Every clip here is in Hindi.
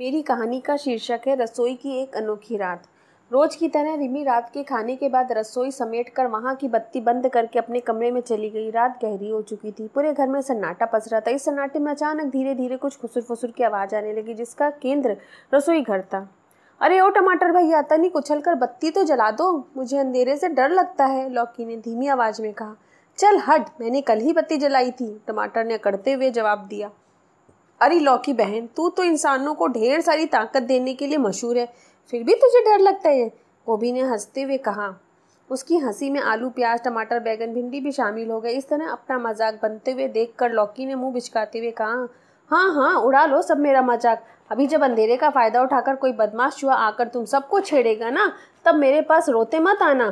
मेरी कहानी का शीर्षक है रसोई की एक अनोखी रात रोज की तरह रिमी रात के खाने के बाद रसोई समेट कर वहाँ की बत्ती बंद करके अपने कमरे में चली गई रात गहरी हो चुकी थी पूरे घर में सन्नाटा पसरा था इस सन्नाटे में अचानक धीरे धीरे कुछ खुसुर फुसुर की आवाज़ आने लगी जिसका केंद्र रसोई घर था अरे ओ टमाटर भैया तनिक उछल कर बत्ती तो जला दो मुझे अंधेरे से डर लगता है लौकी ने धीमी आवाज़ में कहा चल हट मैंने कल ही बत्ती जलाई थी टमाटर ने अकड़ते हुए जवाब दिया अरे लौकी बहन तू तो इंसानों को ढेर सारी ताकत देने के लिए मशहूर है फिर भी तुझे डर लगता है गोभी ने हंसते हुए कहा उसकी हंसी में आलू प्याज टमाटर बैगन भिंडी भी शामिल हो गए इस तरह अपना मजाक बनते हुए देख कर लौकी ने मुंह बिचकाते हुए कहा हाँ हाँ उड़ा लो सब मेरा मजाक अभी जब अंधेरे का फ़ायदा उठाकर कोई बदमाश चूहा आकर तुम सबको छेड़ेगा ना तब मेरे पास रोते मत आना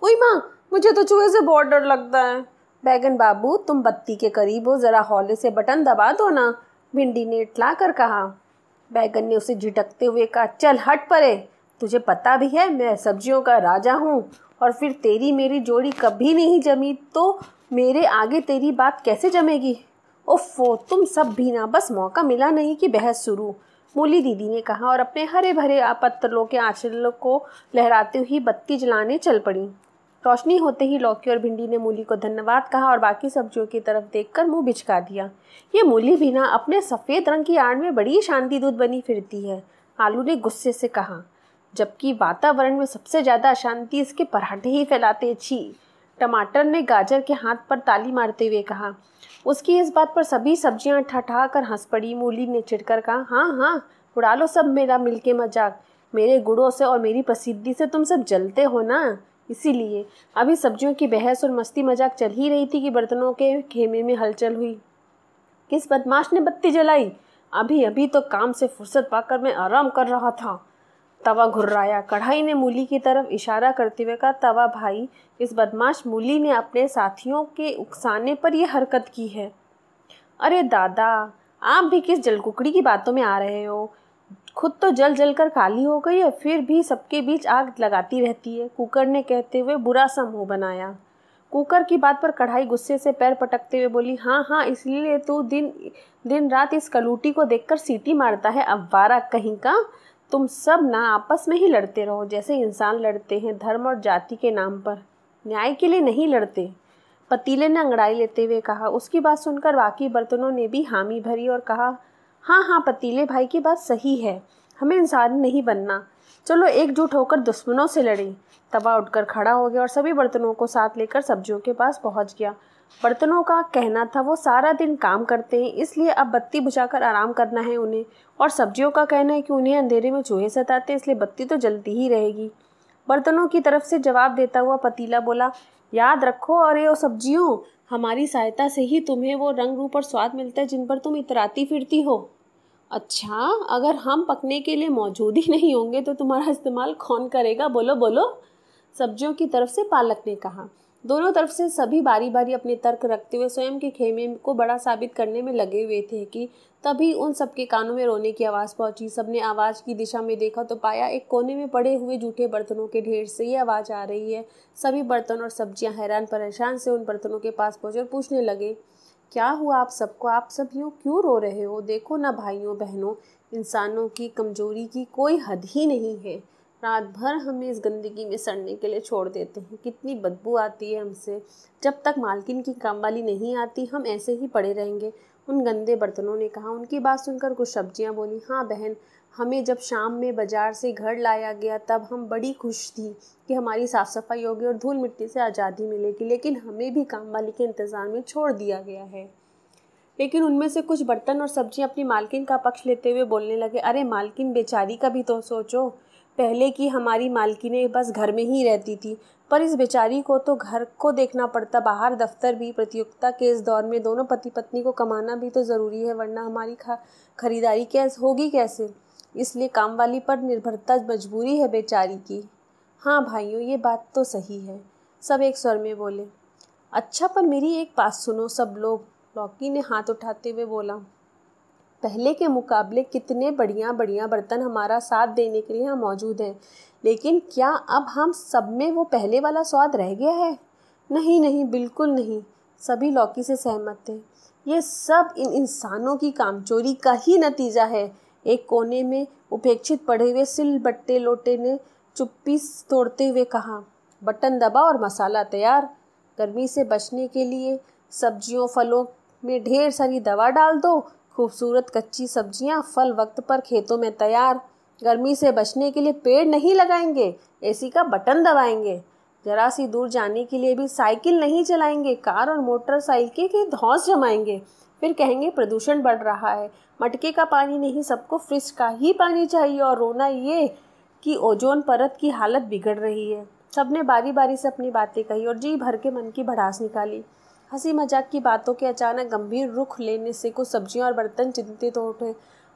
कोई माँ मुझे तो चूहे से बहुत डर लगता है बैगन बाबू तुम बत्ती के करीब हो ज़रा हौले से बटन दबा दो ना भिंडी ने कर कहा बैगन ने उसे झिटकते हुए कहा चल हट परे तुझे पता भी है मैं सब्जियों का राजा हूँ और फिर तेरी मेरी जोड़ी कभी नहीं जमी तो मेरे आगे तेरी बात कैसे जमेगी ओफो तुम सब भी ना बस मौका मिला नहीं कि बहस शुरू मूली दीदी ने कहा और अपने हरे भरे पत्तलों के आंचलों को लहराते हुई बत्ती जलाने चल पड़ी रोशनी होते ही लौकी और भिंडी ने मूली को धन्यवाद कहा और बाकी सब्जियों की तरफ देखकर मुंह बिचका दिया ये मूली भी ना अपने सफ़ेद रंग की आड़ में बड़ी शांति दूध बनी फिरती है आलू ने गुस्से से कहा जबकि वातावरण में सबसे ज़्यादा अशांति इसके पराठे ही फैलाते छी टमाटर ने गाजर के हाथ पर ताली मारते हुए कहा उसकी इस बात पर सभी सब्जियां ठठा कर हंस पड़ी मूली ने चिड़कर कहा हाँ हाँ उड़ा लो सब मेरा मिलके मजाक मेरे गुड़ों से और मेरी प्रसिद्धि से तुम सब जलते हो ना इसीलिए अभी सब्जियों की बहस और मस्ती मजाक चल ही रही थी कि बर्तनों के खेमे में हलचल हुई किस बदमाश ने बत्ती जलाई अभी अभी तो काम से फुर्सत पाकर मैं आराम कर रहा था तवा घुर्राया कढ़ाई ने मूली की तरफ इशारा करते हुए कहा तवा भाई इस बदमाश मूली ने अपने साथियों के उकसाने पर यह हरकत की है अरे दादा आप भी किस जलकुकड़ी की बातों में आ रहे हो खुद तो जल जल कर काली हो गई है फिर भी सबके बीच आग लगाती रहती है कुकर ने कहते हुए बुरा सा मुंह बनाया कुकर की बात पर कढ़ाई गुस्से से पैर पटकते हुए बोली हाँ हाँ इसलिए तू दिन दिन रात इस कलूटी को देखकर सीटी मारता है अब वारा कहीं का तुम सब ना आपस में ही लड़ते रहो जैसे इंसान लड़ते हैं धर्म और जाति के नाम पर न्याय के लिए नहीं लड़ते पतीले ने अंगड़ाई लेते हुए कहा उसकी बात सुनकर बाकी बर्तनों ने भी हामी भरी और कहा हाँ हाँ पतीले भाई की बात सही है हमें इंसान नहीं बनना चलो एकजुट होकर दुश्मनों से लड़ें तवा उठकर खड़ा हो गया और सभी बर्तनों को साथ लेकर सब्जियों के पास पहुंच गया बर्तनों का कहना था वो सारा दिन काम करते हैं इसलिए अब बत्ती बुझाकर आराम करना है उन्हें और सब्जियों का कहना है कि उन्हें अंधेरे में चूहे सताते इसलिए बत्ती तो जलती ही रहेगी बर्तनों की तरफ से जवाब देता हुआ पतीला बोला याद रखो अरे ओ सब्जियों हमारी सहायता से ही तुम्हें वो रंग रूप और स्वाद मिलता है जिन पर तुम इतराती फिरती हो अच्छा अगर हम पकने के लिए मौजूद ही नहीं होंगे तो तुम्हारा इस्तेमाल कौन करेगा बोलो बोलो सब्जियों की तरफ से पालक ने कहा दोनों तरफ से सभी बारी बारी अपने तर्क रखते हुए स्वयं के खेमे को बड़ा साबित करने में लगे हुए थे कि तभी उन सबके कानों में रोने की आवाज़ पहुंची सबने आवाज़ की दिशा में देखा तो पाया एक कोने में पड़े हुए जूठे बर्तनों के ढेर से ये आवाज़ आ रही है सभी बर्तन और सब्जियां हैरान परेशान से उन बर्तनों के पास पहुँचे और पूछने लगे क्या हुआ आप सबको आप सब यूँ क्यों रो रहे हो देखो ना भाइयों बहनों इंसानों की कमजोरी की कोई हद ही नहीं है रात भर हमें इस गंदगी में सड़ने के लिए छोड़ देते हैं कितनी बदबू आती है हमसे जब तक मालकिन की काम वाली नहीं आती हम ऐसे ही पड़े रहेंगे उन गंदे बर्तनों ने कहा उनकी बात सुनकर कुछ सब्जियां बोली हाँ बहन हमें जब शाम में बाजार से घर लाया गया तब हम बड़ी खुश थी कि हमारी साफ़ सफाई होगी और धूल मिट्टी से आज़ादी मिलेगी लेकिन हमें भी काम वाली के इंतज़ार में छोड़ दिया गया है लेकिन उनमें से कुछ बर्तन और सब्जियां अपनी मालकिन का पक्ष लेते हुए बोलने लगे अरे मालकिन बेचारी का भी तो सोचो पहले की हमारी मालकिनें बस घर में ही रहती थी पर इस बेचारी को तो घर को देखना पड़ता बाहर दफ्तर भी प्रतियोगिता के इस दौर में दोनों पति पत्नी को कमाना भी तो ज़रूरी है वरना हमारी खा खरीदारी कैसे होगी कैसे इसलिए काम वाली पर निर्भरता मजबूरी है बेचारी की हाँ भाइयों ये बात तो सही है सब एक स्वर में बोले अच्छा पर मेरी एक बात सुनो सब लोग लौकी ने हाथ उठाते हुए बोला पहले के मुकाबले कितने बढ़िया बढ़िया बर्तन हमारा साथ देने के लिए यहाँ मौजूद हैं लेकिन क्या अब हम सब में वो पहले वाला स्वाद रह गया है नहीं नहीं बिल्कुल नहीं सभी लौकी से सहमत थे ये सब इन इंसानों की कामचोरी का ही नतीजा है एक कोने में उपेक्षित पड़े हुए सिल बट्टे लोटे ने चुप्पी तोड़ते हुए कहा बटन दबा और मसाला तैयार गर्मी से बचने के लिए सब्जियों फलों में ढेर सारी दवा डाल दो खूबसूरत कच्ची सब्जियां फल वक्त पर खेतों में तैयार गर्मी से बचने के लिए पेड़ नहीं लगाएंगे एसी का बटन दबाएंगे जरा सी दूर जाने के लिए भी साइकिल नहीं चलाएंगे कार और मोटरसाइकिल के धौस जमाएंगे फिर कहेंगे प्रदूषण बढ़ रहा है मटके का पानी नहीं सबको फ्रिज का ही पानी चाहिए और रोना ये कि ओजोन परत की हालत बिगड़ रही है सबने बारी बारी से अपनी बातें कही और जी भर के मन की भड़ास निकाली हंसी मजाक की बातों के अचानक गंभीर रुख लेने से कुछ सब्जियां और बर्तन चिंतित हो उठे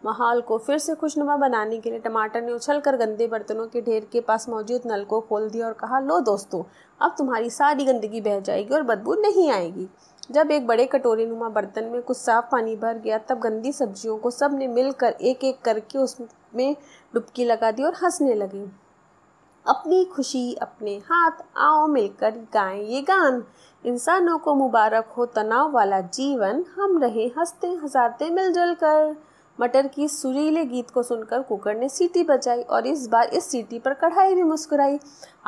माहौल को फिर से खुशनुमा बनाने के लिए टमाटर ने उछल कर गंदे बर्तनों के ढेर के पास मौजूद नल को खोल दिया और कहा लो दोस्तों अब तुम्हारी सारी गंदगी बह जाएगी और बदबू नहीं आएगी जब एक बड़े कटोरे नुमा बर्तन में कुछ साफ पानी भर गया तब गंदी सब्जियों को सब ने मिलकर एक एक करके उसमें डुबकी लगा दी और हंसने लगे अपनी खुशी अपने हाथ आओ मिलकर गाएं ये गान इंसानों को मुबारक हो तनाव वाला जीवन हम रहे हंसते हंसाते मिलजुल कर मटर की सुरीले गीत को सुनकर कुकर ने सीटी बजाई और इस बार इस सीटी पर कढ़ाई भी मुस्कुराई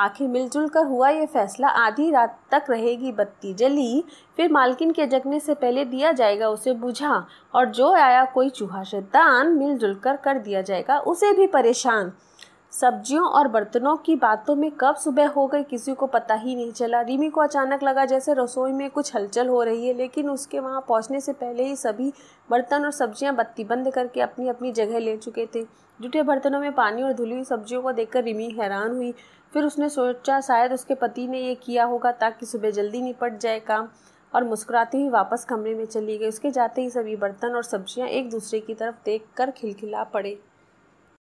आखिर मिलजुल कर हुआ यह फैसला आधी रात तक रहेगी बत्ती जली फिर मालकिन के जगने से पहले दिया जाएगा उसे बुझा और जो आया कोई चूहा शैतान मिलजुल कर कर दिया जाएगा उसे भी परेशान सब्जियों और बर्तनों की बातों में कब सुबह हो गई किसी को पता ही नहीं चला रिमी को अचानक लगा जैसे रसोई में कुछ हलचल हो रही है लेकिन उसके वहाँ पहुँचने से पहले ही सभी बर्तन और सब्जियाँ बत्ती बंद करके अपनी अपनी जगह ले चुके थे जुटे बर्तनों में पानी और धुली हुई सब्जियों को देखकर रिमी हैरान हुई फिर उसने सोचा शायद उसके पति ने यह किया होगा ताकि सुबह जल्दी निपट जाए काम और मुस्कुराती हुई वापस कमरे में चली गई उसके जाते ही सभी बर्तन और सब्जियां एक दूसरे की तरफ देख कर खिलखिला पड़े